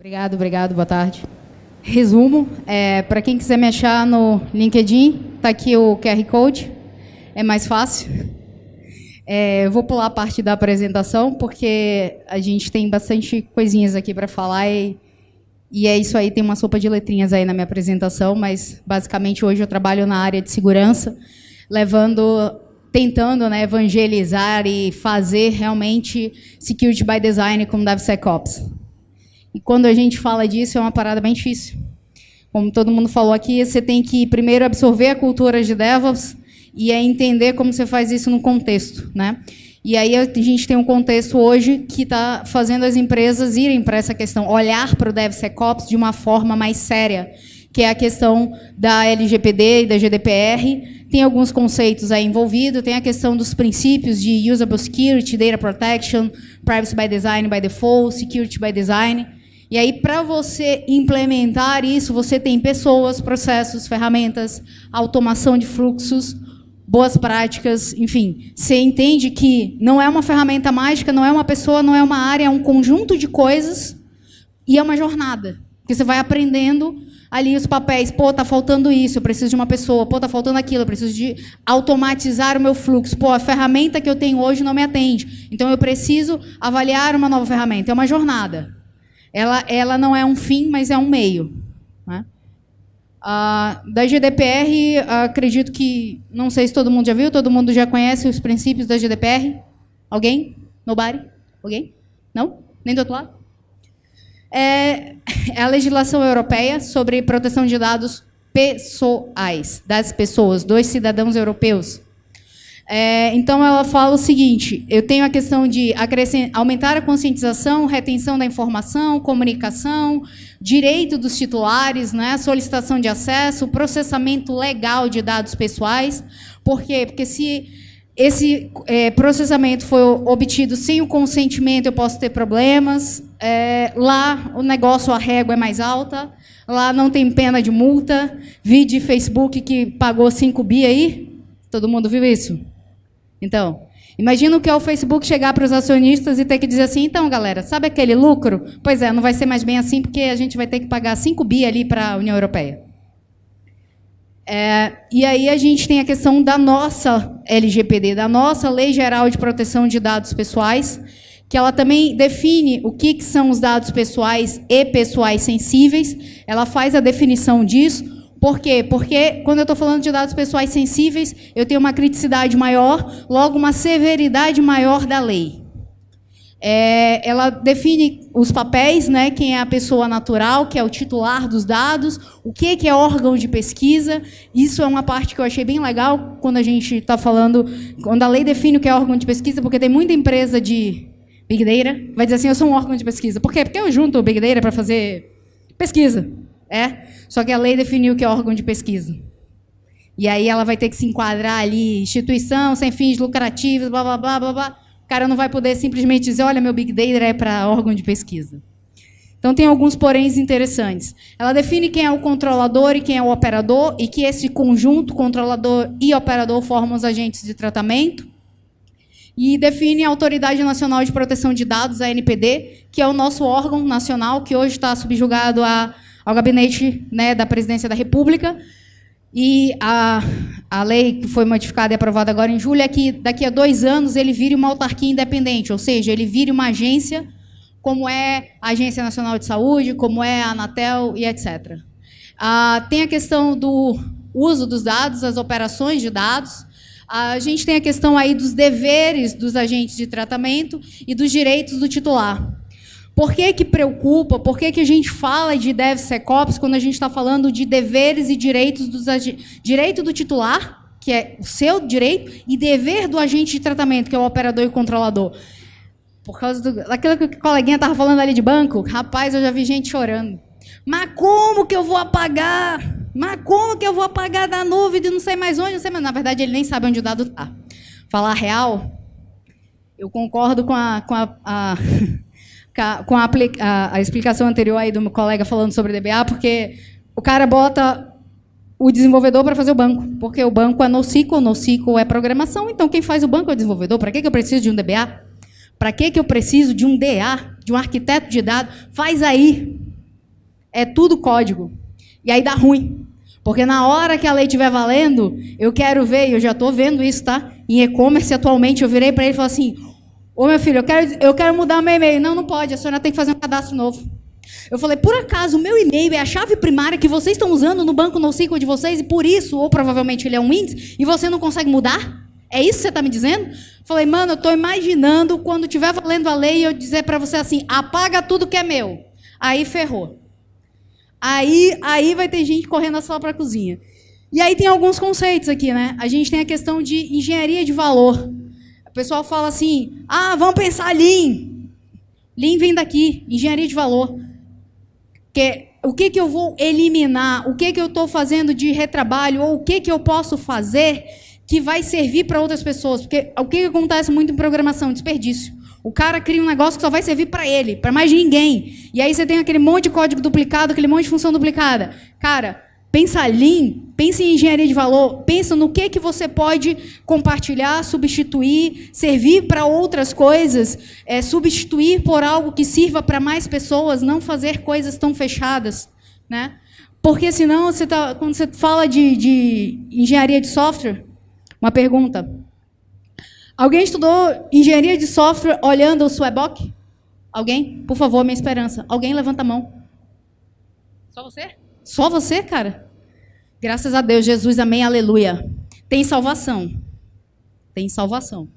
Obrigado, obrigado, boa tarde. Resumo, é, para quem quiser me achar no LinkedIn, está aqui o QR Code, é mais fácil. É, vou pular a parte da apresentação, porque a gente tem bastante coisinhas aqui para falar e, e é isso aí, tem uma sopa de letrinhas aí na minha apresentação, mas basicamente hoje eu trabalho na área de segurança, levando tentando né, evangelizar e fazer realmente security by design como DevSecOps. E quando a gente fala disso, é uma parada bem difícil. Como todo mundo falou aqui, você tem que primeiro absorver a cultura de DevOps e é entender como você faz isso no contexto, né? E aí a gente tem um contexto hoje que está fazendo as empresas irem para essa questão, olhar para o DevSecOps de uma forma mais séria, que é a questão da LGPD e da GDPR. Tem alguns conceitos aí envolvidos, tem a questão dos princípios de Usable Security, Data Protection, Privacy by Design by Default, Security by Design. E aí, para você implementar isso, você tem pessoas, processos, ferramentas, automação de fluxos, boas práticas, enfim. Você entende que não é uma ferramenta mágica, não é uma pessoa, não é uma área, é um conjunto de coisas e é uma jornada. Porque você vai aprendendo ali os papéis. Pô, tá faltando isso, eu preciso de uma pessoa. Pô, tá faltando aquilo, eu preciso de automatizar o meu fluxo. Pô, a ferramenta que eu tenho hoje não me atende. Então eu preciso avaliar uma nova ferramenta. É uma jornada. Ela, ela não é um fim, mas é um meio. Né? Ah, da GDPR, acredito que, não sei se todo mundo já viu, todo mundo já conhece os princípios da GDPR? Alguém? Nobody? Alguém? Não? Nem do outro lado? É, é a legislação europeia sobre proteção de dados pessoais das pessoas, dos cidadãos europeus. É, então, ela fala o seguinte: eu tenho a questão de aumentar a conscientização, retenção da informação, comunicação, direito dos titulares, né, solicitação de acesso, processamento legal de dados pessoais. Por quê? Porque se esse é, processamento foi obtido sem o consentimento, eu posso ter problemas. É, lá, o negócio, a régua é mais alta. Lá não tem pena de multa. Vi de Facebook que pagou 5 bi aí. Todo mundo viu isso? Então, imagina o que é o Facebook chegar para os acionistas e ter que dizer assim: então, galera, sabe aquele lucro? Pois é, não vai ser mais bem assim, porque a gente vai ter que pagar 5 bi ali para a União Europeia. É, e aí a gente tem a questão da nossa LGPD, da nossa Lei Geral de Proteção de Dados Pessoais, que ela também define o que, que são os dados pessoais e pessoais sensíveis, ela faz a definição disso por quê? Porque quando eu estou falando de dados pessoais sensíveis, eu tenho uma criticidade maior, logo uma severidade maior da lei. É, ela define os papéis, né, quem é a pessoa natural, que é o titular dos dados, o que, é órgão de pesquisa. Isso é uma parte que eu achei bem legal quando a gente está falando, quando a lei define o que é órgão de pesquisa, porque tem muita empresa de Big Data, vai dizer assim, eu sou um órgão de pesquisa. Por quê? Porque eu junto o Big Data para fazer pesquisa. É? Só que a lei definiu que é órgão de pesquisa. E aí ela vai ter que se enquadrar ali, instituição sem fins lucrativos, blá, blá, blá, blá, blá. O cara não vai poder simplesmente dizer, olha, meu Big Data é para órgão de pesquisa. Então tem alguns poréns interessantes. Ela define quem é o controlador e quem é o operador, e que esse conjunto, controlador e operador, formam os agentes de tratamento. E define a Autoridade Nacional de Proteção de Dados, a NPD, que é o nosso órgão nacional, que hoje está subjugado à ao gabinete né, da Presidência da República. E a, a lei que foi modificada e aprovada agora em julho é que daqui a dois anos ele vire uma autarquia independente, ou seja, ele vire uma agência, como é a Agência Nacional de Saúde, como é a Anatel e etc. Ah, tem a questão do uso dos dados, as operações de dados. Ah, a gente tem a questão aí dos deveres dos agentes de tratamento e dos direitos do titular. Por que, que preocupa? Por que, que a gente fala de DevSecOps quando a gente está falando de deveres e direitos dos direito do titular, que é o seu direito, e dever do agente de tratamento, que é o operador e o controlador? Por causa do, daquilo que o coleguinha estava falando ali de banco, rapaz, eu já vi gente chorando. Mas como que eu vou apagar? Mas como que eu vou apagar da nuvem de não sei mais onde? Não sei mais. Na verdade, ele nem sabe onde o dado está. Falar real, eu concordo com a, com a, a com a, a, a explicação anterior aí do meu colega falando sobre DBA, porque o cara bota o desenvolvedor para fazer o banco, porque o banco é NoSQL, NoSQL é programação, então quem faz o banco é o desenvolvedor. Para que, que eu preciso de um DBA? Para que, que eu preciso de um DA, de um arquiteto de dados? Faz aí. É tudo código. E aí dá ruim. Porque na hora que a lei estiver valendo, eu quero ver, e eu já estou vendo isso, tá? Em e-commerce atualmente, eu virei para ele e falei assim: Ô meu filho, eu quero, eu quero mudar meu e-mail. Não, não pode, a senhora tem que fazer um cadastro novo. Eu falei, por acaso o meu e-mail é a chave primária que vocês estão usando no banco NoSQL de vocês e por isso, ou provavelmente ele é um índice, e você não consegue mudar? É isso que você está me dizendo? Falei, mano, eu estou imaginando quando estiver valendo a lei eu dizer para você assim, apaga tudo que é meu. Aí ferrou. Aí, aí vai ter gente correndo a sala para a cozinha. E aí tem alguns conceitos aqui, né? A gente tem a questão de engenharia de valor. O pessoal fala assim: ah, vamos pensar Lean. Lean vem daqui, engenharia de valor. Que o que, que eu vou eliminar, o que, que eu estou fazendo de retrabalho, ou o que, que eu posso fazer que vai servir para outras pessoas. Porque o que, que acontece muito em programação? Desperdício. O cara cria um negócio que só vai servir para ele, para mais ninguém. E aí você tem aquele monte de código duplicado, aquele monte de função duplicada. Cara, Pensa Lean, pensa em engenharia de valor, pensa no que, que você pode compartilhar, substituir, servir para outras coisas, é, substituir por algo que sirva para mais pessoas, não fazer coisas tão fechadas. Né? Porque senão, você tá, quando você fala de, de engenharia de software, uma pergunta. Alguém estudou engenharia de software olhando o Swebock? Alguém? Por favor, minha esperança. Alguém levanta a mão. Só você? Só você, cara? Graças a Deus, Jesus, amém, aleluia. Tem salvação. Tem salvação.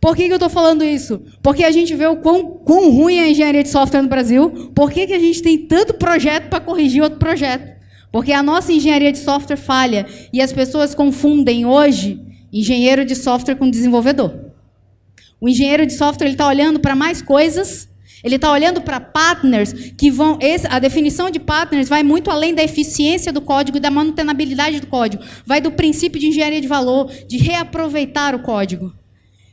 Por que, que eu estou falando isso? Porque a gente vê o quão, quão ruim é a engenharia de software no Brasil. Por que, que a gente tem tanto projeto para corrigir outro projeto? Porque a nossa engenharia de software falha. E as pessoas confundem hoje engenheiro de software com desenvolvedor. O engenheiro de software está olhando para mais coisas ele está olhando para partners que vão. a definição de partners vai muito além da eficiência do código e da manutenabilidade do código. Vai do princípio de engenharia de valor, de reaproveitar o código.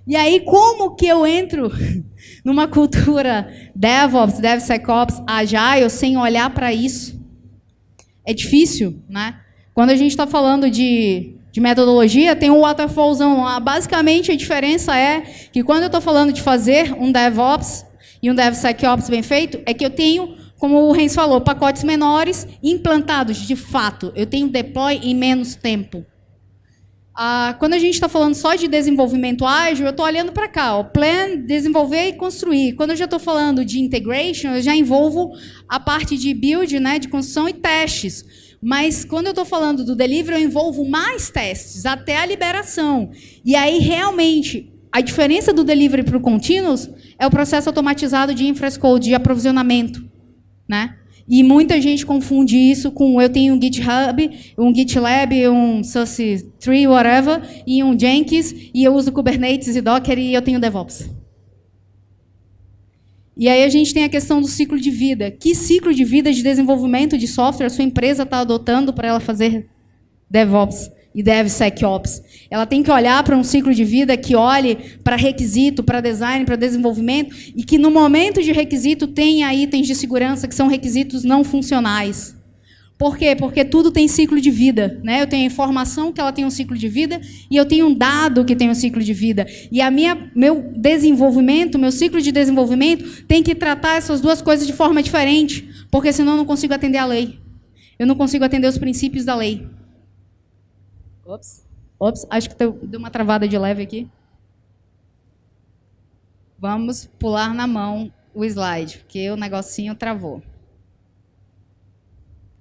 E aí, como que eu entro numa cultura DevOps, DevSecOps, Agile, sem olhar para isso? É difícil, né? Quando a gente está falando de, de metodologia, tem o um waterfallzão lá. Basicamente, a diferença é que quando eu estou falando de fazer um DevOps, e um DevSecOps bem feito é que eu tenho, como o Renz falou, pacotes menores implantados de fato. Eu tenho deploy em menos tempo. Ah, quando a gente está falando só de desenvolvimento ágil, eu estou olhando para cá, ó, plan, desenvolver e construir. Quando eu já estou falando de integration, eu já envolvo a parte de build, né, de construção e testes. Mas quando eu estou falando do delivery, eu envolvo mais testes até a liberação. E aí realmente a diferença do delivery para o continuous é o processo automatizado de infrascode, de aprovisionamento. Né? E muita gente confunde isso com eu tenho um GitHub, um GitLab, um SUS3, whatever, e um Jenkins, e eu uso Kubernetes e Docker e eu tenho DevOps. E aí a gente tem a questão do ciclo de vida. Que ciclo de vida de desenvolvimento de software a sua empresa está adotando para ela fazer DevOps? e DevSecOps. Ela tem que olhar para um ciclo de vida que olhe para requisito, para design, para desenvolvimento e que no momento de requisito tenha itens de segurança que são requisitos não funcionais. Por quê? Porque tudo tem ciclo de vida. Né? Eu tenho a informação que ela tem um ciclo de vida e eu tenho um dado que tem um ciclo de vida. E a minha, meu desenvolvimento, meu ciclo de desenvolvimento tem que tratar essas duas coisas de forma diferente, porque senão eu não consigo atender a lei. Eu não consigo atender os princípios da lei. Ops. Ops, acho que deu uma travada de leve aqui. Vamos pular na mão o slide, porque o negocinho travou.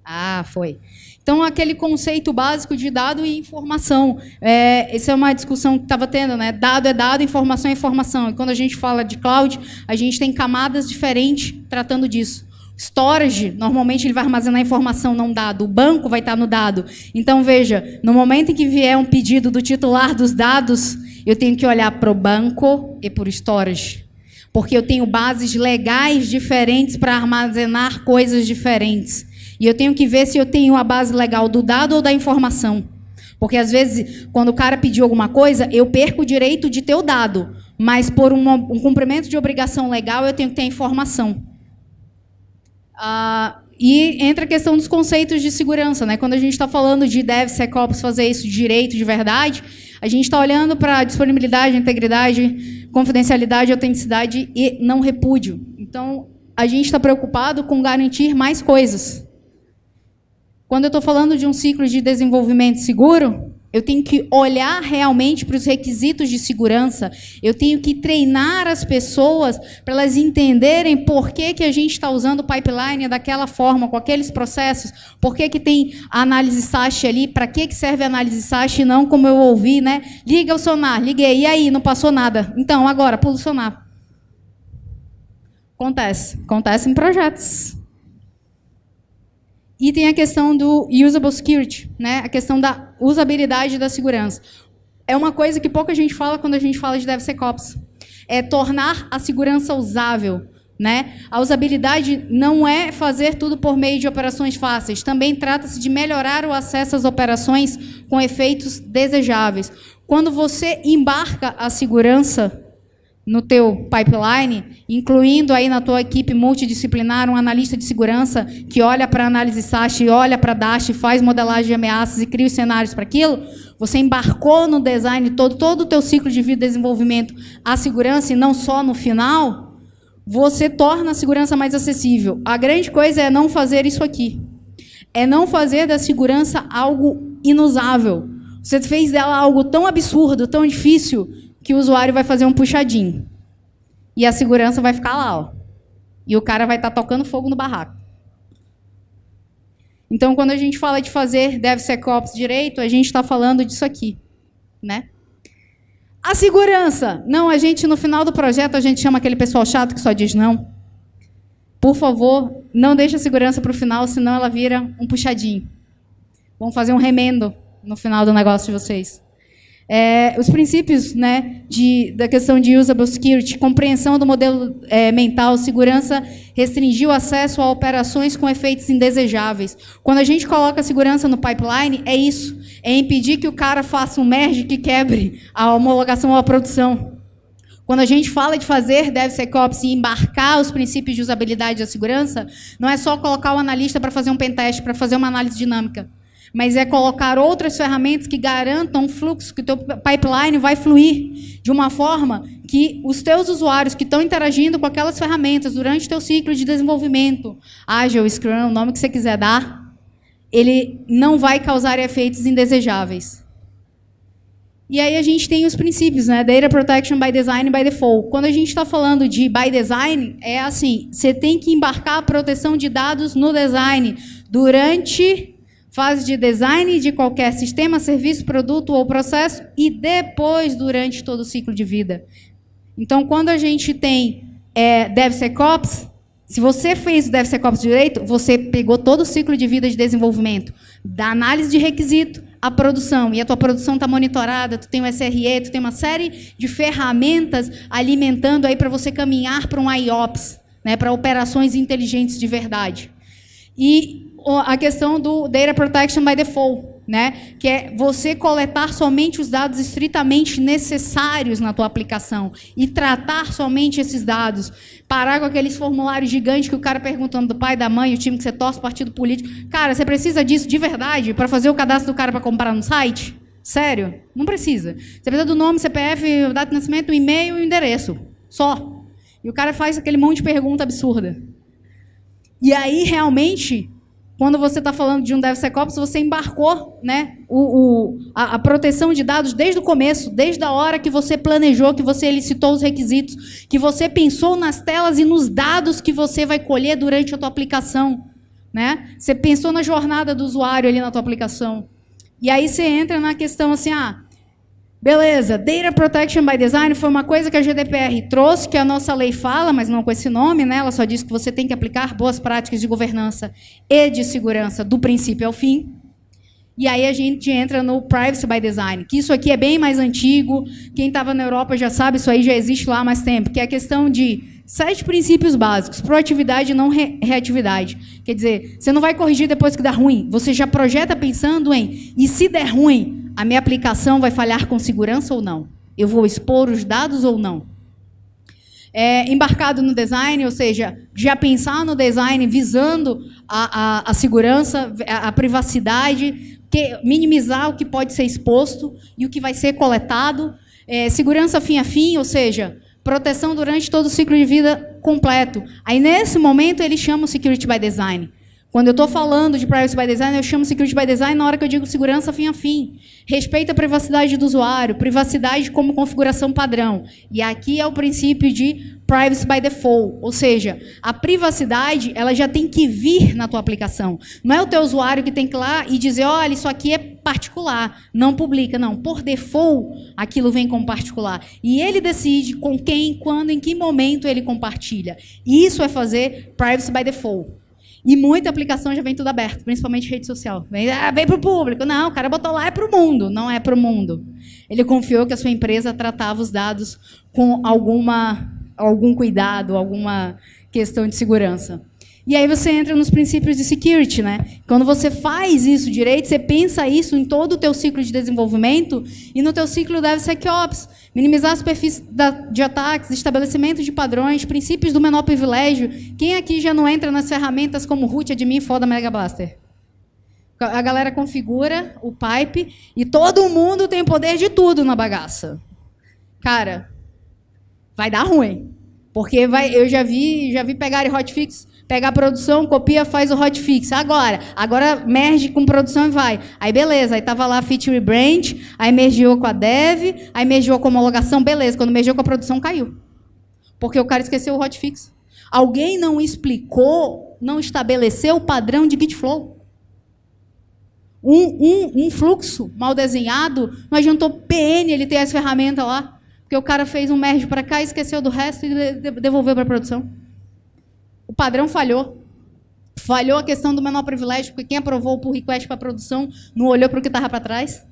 Ah, foi. Então, aquele conceito básico de dado e informação. É, essa é uma discussão que estava tendo, né? Dado é dado, informação é informação. E quando a gente fala de cloud, a gente tem camadas diferentes tratando disso. Storage, normalmente ele vai armazenar informação não dado, o banco vai estar no dado. Então veja, no momento em que vier um pedido do titular dos dados, eu tenho que olhar para o banco e para o storage, porque eu tenho bases legais diferentes para armazenar coisas diferentes. E eu tenho que ver se eu tenho a base legal do dado ou da informação. Porque às vezes, quando o cara pediu alguma coisa, eu perco o direito de ter o dado, mas por um, um cumprimento de obrigação legal, eu tenho que ter a informação. Ah, e entra a questão dos conceitos de segurança, né? Quando a gente está falando de DevSecOps fazer isso direito, de verdade, a gente está olhando para disponibilidade, integridade, confidencialidade, autenticidade e não repúdio. Então, a gente está preocupado com garantir mais coisas. Quando eu estou falando de um ciclo de desenvolvimento seguro, eu tenho que olhar realmente para os requisitos de segurança. Eu tenho que treinar as pessoas para elas entenderem por que, que a gente está usando o pipeline daquela forma, com aqueles processos. Por que, que tem análise SASH ali? Para que, que serve a análise SASH? Não, como eu ouvi, né? Liga o sonar, liguei. E aí, não passou nada. Então, agora, pula o sonar. Acontece. Acontece em projetos. E tem a questão do usable security, né? a questão da usabilidade da segurança. É uma coisa que pouca gente fala quando a gente fala de DevSecOps. É tornar a segurança usável. Né? A usabilidade não é fazer tudo por meio de operações fáceis, também trata-se de melhorar o acesso às operações com efeitos desejáveis. Quando você embarca a segurança no teu pipeline, incluindo aí na tua equipe multidisciplinar um analista de segurança que olha para análise e olha para e faz modelagem de ameaças e cria os cenários para aquilo, você embarcou no design todo, todo o teu ciclo de vida e desenvolvimento à segurança e não só no final, você torna a segurança mais acessível. A grande coisa é não fazer isso aqui. É não fazer da segurança algo inusável. Você fez dela algo tão absurdo, tão difícil, que o usuário vai fazer um puxadinho. E a segurança vai ficar lá, ó. E o cara vai estar tá tocando fogo no barraco. Então, quando a gente fala de fazer DevSecOps direito, a gente está falando disso aqui, né? A segurança. Não, a gente, no final do projeto, a gente chama aquele pessoal chato que só diz não. Por favor, não deixe a segurança para o final, senão ela vira um puxadinho. Vamos fazer um remendo no final do negócio de vocês. É, os princípios né, de, da questão de usable security, compreensão do modelo é, mental, segurança restringir o acesso a operações com efeitos indesejáveis. Quando a gente coloca a segurança no pipeline, é isso. É impedir que o cara faça um merge que quebre a homologação ou a produção. Quando a gente fala de fazer DevSecOps e embarcar os princípios de usabilidade e segurança, não é só colocar o analista para fazer um pentest, para fazer uma análise dinâmica mas é colocar outras ferramentas que garantam um fluxo, que o teu pipeline vai fluir de uma forma que os teus usuários que estão interagindo com aquelas ferramentas durante o teu ciclo de desenvolvimento, Agile, Scrum, o nome que você quiser dar, ele não vai causar efeitos indesejáveis. E aí a gente tem os princípios, né? Data Protection by Design by Default. Quando a gente está falando de by design, é assim, você tem que embarcar a proteção de dados no design durante fase de design de qualquer sistema, serviço, produto ou processo e depois durante todo o ciclo de vida. Então, quando a gente tem é, DevSecOps, se você fez o DevSecOps direito, você pegou todo o ciclo de vida de desenvolvimento, da análise de requisito à produção, e a tua produção está monitorada, tu tem o SRE, tu tem uma série de ferramentas alimentando aí para você caminhar para um IOPS, né, para operações inteligentes de verdade. E a questão do Data Protection by Default, né? que é você coletar somente os dados estritamente necessários na tua aplicação e tratar somente esses dados. Parar com aqueles formulários gigantes que o cara perguntando do pai, da mãe, o time que você torce, partido político. Cara, você precisa disso de verdade para fazer o cadastro do cara para comprar no site? Sério? Não precisa. Você precisa do nome, CPF, data de nascimento, e-mail e endereço. Só. E o cara faz aquele monte de pergunta absurda. E aí, realmente, quando você está falando de um DevSecOps, você embarcou né, o, o a, a, proteção de dados desde o começo, desde a hora que você planejou, que você elicitou os requisitos, que você pensou nas telas e nos dados que você vai colher durante a tua aplicação. Né? Você pensou na jornada do usuário ali na tua aplicação. E aí você entra na questão assim, ah, Beleza, Data Protection by Design foi uma coisa que a GDPR trouxe, que a nossa lei fala, mas não com esse nome, né? Ela só diz que você tem que aplicar boas práticas de governança e de segurança do princípio ao fim. E aí a gente entra no Privacy by Design, que isso aqui é bem mais antigo. Quem estava na Europa já sabe, isso aí já existe lá há mais tempo, que é a questão de sete princípios básicos, proatividade e não re reatividade. Quer dizer, você não vai corrigir depois que dá ruim, você já projeta pensando em e se der ruim, a minha aplicação vai falhar com segurança ou não? Eu vou expor os dados ou não? É, embarcado no design, ou seja, já pensar no design visando a, a, a segurança, a, a privacidade, que, minimizar o que pode ser exposto e o que vai ser coletado. É, segurança fim a fim, ou seja, proteção durante todo o ciclo de vida completo. Aí, nesse momento, ele chama o Security by Design. Quando eu estou falando de Privacy by Design, eu chamo Security by Design na hora que eu digo segurança fim a fim. Respeita a privacidade do usuário, privacidade como configuração padrão. E aqui é o princípio de Privacy by Default, ou seja, a privacidade ela já tem que vir na tua aplicação. Não é o teu usuário que tem que ir lá e dizer, olha, isso aqui é particular, não publica, não. Por default, aquilo vem como particular. E ele decide com quem, quando, em que momento ele compartilha. Isso é fazer Privacy by Default. E muita aplicação já vem tudo aberto, principalmente rede social. Vem, ah, vem para o público. Não, o cara botou lá, é para o mundo, não é para o mundo. Ele confiou que a sua empresa tratava os dados com alguma, algum cuidado, alguma questão de segurança. E aí você entra nos princípios de security, né? Quando você faz isso direito, você pensa isso em todo o teu ciclo de desenvolvimento e no teu ciclo DevSecOps. Minimizar a superfície de ataques, estabelecimento de padrões, princípios do menor privilégio. Quem aqui já não entra nas ferramentas como root, admin, foda, mega blaster? A galera configura o pipe e todo mundo tem poder de tudo na bagaça. Cara, vai dar ruim. Porque vai, eu já vi, já vi pegarem hotfix Pega a produção, copia, faz o hotfix. Agora, agora merge com produção e vai. Aí beleza, aí tava lá feature branch, aí mergeou com a dev, aí mergeou com a homologação, beleza. Quando mergeu com a produção, caiu. Porque o cara esqueceu o hotfix. Alguém não explicou, não estabeleceu o padrão de git flow. Um, um, um fluxo mal desenhado, não adiantou PN ele ter essa ferramenta lá. Porque o cara fez um merge para cá, esqueceu do resto e devolveu para a produção padrão falhou. Falhou a questão do menor privilégio, porque quem aprovou o pull request para produção não olhou para o que estava para trás.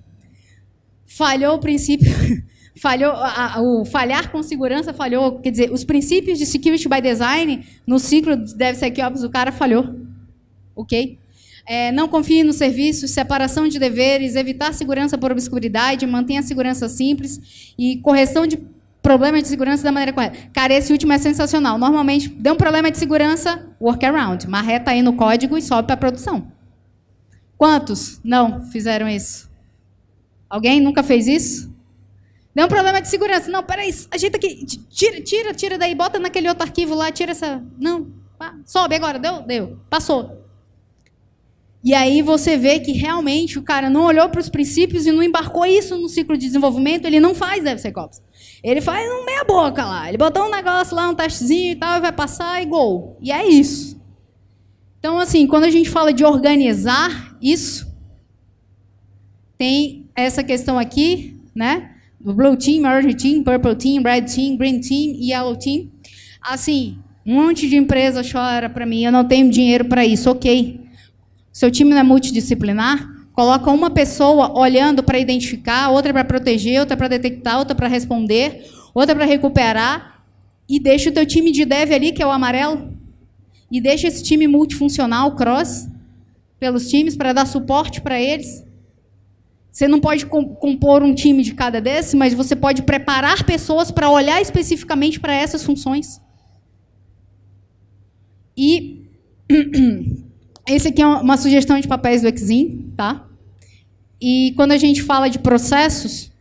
Falhou o princípio. falhou a, a, o falhar com segurança falhou. Quer dizer, os princípios de security by design no ciclo deve ser que o cara falhou. Ok? É, não confie nos serviços, separação de deveres, evitar segurança por obscuridade, mantenha a segurança simples e correção de Problema de segurança da maneira correta. Cara, esse último é sensacional. Normalmente, deu um problema de segurança, workaround. Marreta aí no código e sobe para a produção. Quantos não fizeram isso? Alguém nunca fez isso? Deu um problema de segurança. Não, peraí, ajeita aqui. Tira, tira, tira daí, bota naquele outro arquivo lá, tira essa. Não, sobe agora, deu? Deu. Passou. E aí você vê que realmente o cara não olhou para os princípios e não embarcou isso no ciclo de desenvolvimento, ele não faz DevSecOps. Ele faz um meia boca lá. Ele botou um negócio lá, um testezinho e tal, e vai passar e gol. E é isso. Então, assim, quando a gente fala de organizar isso, tem essa questão aqui, né? Do blue team, orange team, purple team, red team, green team, yellow team. Assim, um monte de empresa chora para mim, eu não tenho dinheiro para isso. Ok. Seu time não é multidisciplinar? Coloca uma pessoa olhando para identificar, outra para proteger, outra para detectar, outra para responder, outra para recuperar e deixa o teu time de dev ali, que é o amarelo, e deixa esse time multifuncional, cross, pelos times, para dar suporte para eles. Você não pode compor um time de cada desse, mas você pode preparar pessoas para olhar especificamente para essas funções. E Esse aqui é uma sugestão de papéis do Exim, tá? E quando a gente fala de processos,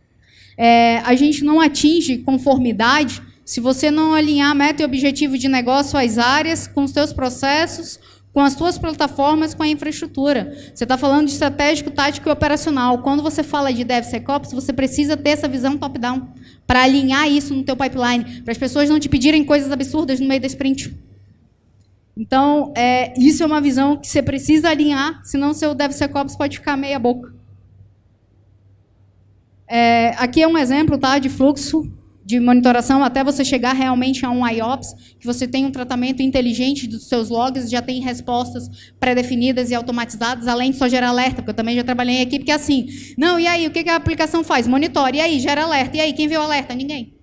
é, a gente não atinge conformidade se você não alinhar meta e objetivo de negócio às áreas, com os seus processos, com as suas plataformas, com a infraestrutura. Você está falando de estratégico, tático e operacional. Quando você fala de DevSecOps, você precisa ter essa visão top-down para alinhar isso no teu pipeline, para as pessoas não te pedirem coisas absurdas no meio da sprint. Então, é, isso é uma visão que você precisa alinhar, senão seu DevSecOps pode ficar meia boca. É, aqui é um exemplo tá, de fluxo de monitoração até você chegar realmente a um IOPS, que você tem um tratamento inteligente dos seus logs, já tem respostas pré-definidas e automatizadas, além de só gerar alerta, porque eu também já trabalhei em equipe que é assim, não, e aí, o que a aplicação faz? Monitora, e aí, gera alerta, e aí, quem viu o alerta? Ninguém.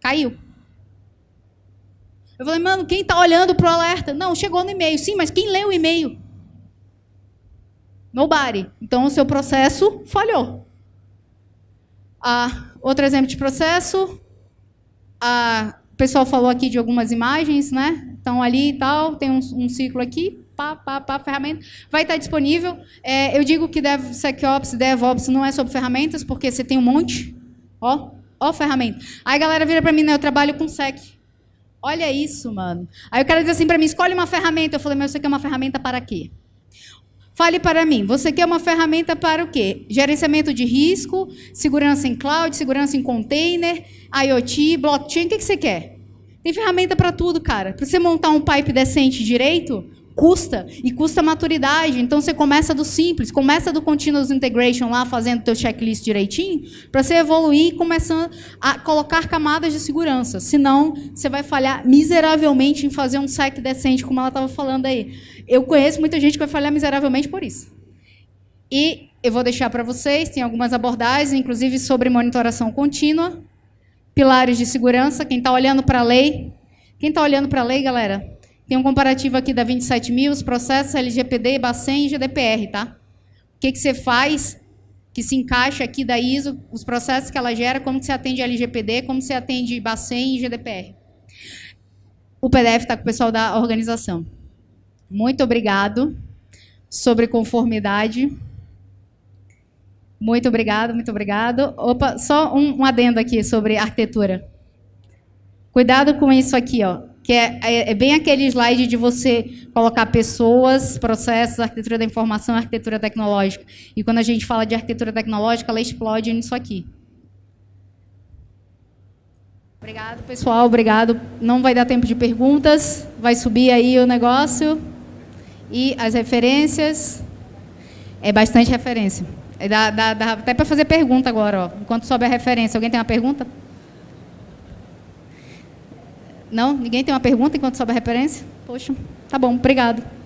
Caiu. Eu falei, mano, quem está olhando para o alerta? Não, chegou no e-mail. Sim, mas quem leu o e-mail? Nobody. Então, o seu processo falhou. Ah, outro exemplo de processo. Ah, o pessoal falou aqui de algumas imagens, né? Então, ali e tal, tem um, um ciclo aqui. Pá, pá, pá, ferramenta. Vai estar tá disponível. É, eu digo que Dev, SecOps, DevOps não é sobre ferramentas, porque você tem um monte. Ó, ó ferramenta. Aí a galera vira para mim, né? Eu trabalho com Sec. Olha isso, mano. Aí o cara diz assim para mim: escolhe uma ferramenta. Eu falei: mas você quer uma ferramenta para quê? Fale para mim, você quer uma ferramenta para o quê? Gerenciamento de risco, segurança em cloud, segurança em container, IoT, blockchain, o que, que você quer? Tem ferramenta para tudo, cara. Para você montar um pipe decente direito, Custa, e custa maturidade. Então você começa do simples, começa do continuous integration lá, fazendo teu checklist direitinho, para você evoluir e começando a colocar camadas de segurança. Senão, você vai falhar miseravelmente em fazer um site decente, como ela estava falando aí. Eu conheço muita gente que vai falhar miseravelmente por isso. E eu vou deixar para vocês, tem algumas abordagens, inclusive sobre monitoração contínua, pilares de segurança, quem está olhando para a lei. Quem está olhando para a lei, galera, tem um comparativo aqui da 27 mil, os processos LGPD, Bacen e GDPR, tá? O que, que você faz que se encaixa aqui da ISO, os processos que ela gera, como que você atende LGPD, como você atende Bacen e GDPR. O PDF está com o pessoal da organização. Muito obrigado sobre conformidade. Muito obrigado, muito obrigado. Opa, só um, um adendo aqui sobre arquitetura. Cuidado com isso aqui, ó que é, é, é, bem aquele slide de você colocar pessoas, processos, arquitetura da informação, arquitetura tecnológica. E quando a gente fala de arquitetura tecnológica, ela explode nisso aqui. Obrigado, pessoal. Obrigado. Não vai dar tempo de perguntas. Vai subir aí o negócio. E as referências. É bastante referência. É, dá, dá, dá até para fazer pergunta agora, ó. enquanto sobe a referência. Alguém tem uma pergunta? Não? Ninguém tem uma pergunta enquanto sobe a referência? Poxa, tá bom, obrigado.